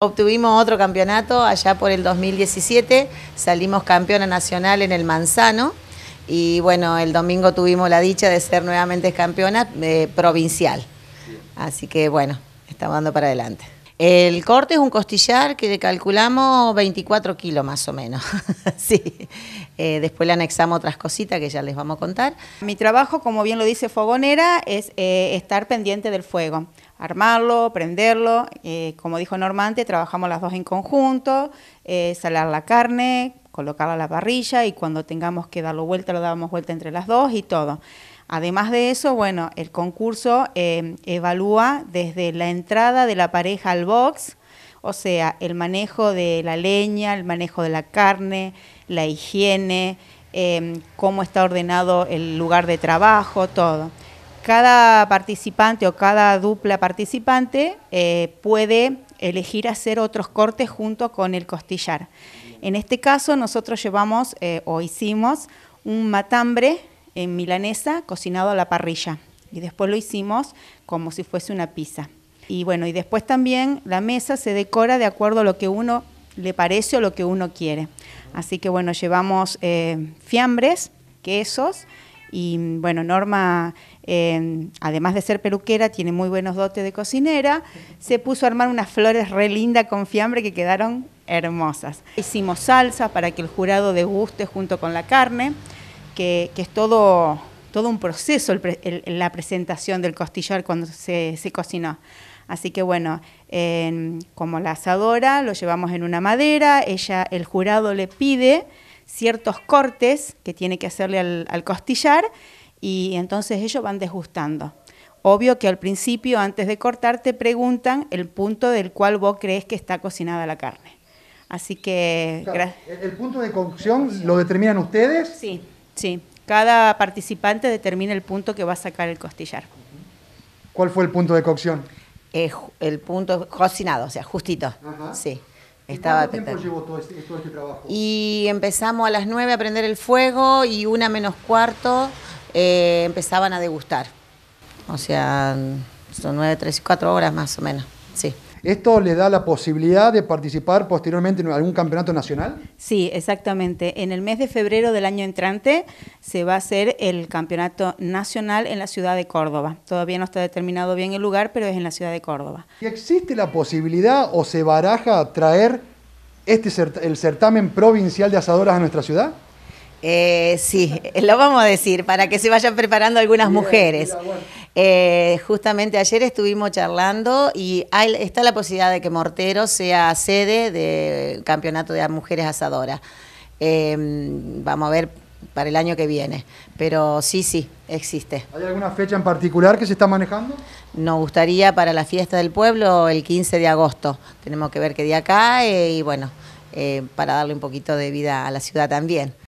Obtuvimos otro campeonato allá por el 2017, salimos campeona nacional en el Manzano y bueno, el domingo tuvimos la dicha de ser nuevamente campeona eh, provincial. Así que bueno, estamos dando para adelante. El corte es un costillar que le calculamos 24 kilos más o menos. sí. Eh, después le anexamos otras cositas que ya les vamos a contar. Mi trabajo, como bien lo dice Fogonera, es eh, estar pendiente del fuego. Armarlo, prenderlo. Eh, como dijo Normante, trabajamos las dos en conjunto. salar la carne, colocarla a la parrilla y cuando tengamos que darle vuelta, lo damos vuelta entre las dos y todo. Además de eso, bueno, el concurso em, evalúa desde la entrada de la pareja al box, o sea, el manejo de la leña, el manejo de la carne, la higiene, em, cómo está ordenado el lugar de trabajo, todo. Cada participante o cada dupla participante eh, puede elegir hacer otros cortes junto con el costillar. En este caso nosotros llevamos eh, o hicimos un matambre en milanesa cocinado a la parrilla. Y después lo hicimos como si fuese una pizza. Y bueno, y después también la mesa se decora de acuerdo a lo que uno le parece o lo que uno quiere. Así que bueno, llevamos eh, fiambres, quesos y bueno, Norma, eh, además de ser peluquera, tiene muy buenos dotes de cocinera, se puso a armar unas flores re lindas con fiambre que quedaron hermosas. Hicimos salsa para que el jurado deguste junto con la carne que, es todo, todo un proceso la presentación del costillar cuando se, se cocinó. Así que bueno, como la asadora lo llevamos en una madera, ella, el jurado le pide ciertos cortes que tiene que hacerle al, costillar y entonces ellos van desgustando. Obvio que al principio, antes de cortar, te preguntan el punto del cual vos crees que está cocinada la carne. Así que... el, el punto de cocción lo determinan ustedes. Sí. Sí, cada participante determina el punto que va a sacar el costillar. ¿Cuál fue el punto de cocción? Eh, el punto cocinado, o sea, justito. Sí. Estaba ¿Cuánto tiempo llevó este, todo este, trabajo? Y empezamos a las 9 a prender el fuego y una menos cuarto eh, empezaban a degustar. O sea, son 9, 3 y 4 horas más o menos, sí. ¿Esto le da la posibilidad de participar posteriormente en algún campeonato nacional? Sí, exactamente. En el mes de febrero del año entrante se va a hacer el campeonato nacional en la ciudad de Córdoba. Todavía no está determinado bien el lugar, pero es en la ciudad de Córdoba. ¿Y existe la posibilidad o se baraja traer este el certamen provincial de asadoras a nuestra ciudad? Eh, sí, lo vamos a decir, para que se vayan preparando algunas mujeres. Eh, justamente ayer estuvimos charlando y está la posibilidad de que Mortero sea sede del campeonato de mujeres asadoras. Em, vamos a ver para el año que viene. Pero sí, sí, existe. ¿Hay alguna fecha en particular que se está manejando? Nos gustaría para la fiesta del pueblo el 15 de agosto. Tenemos que ver qué día cae y bueno, eh, para darle un poquito de vida a la ciudad también.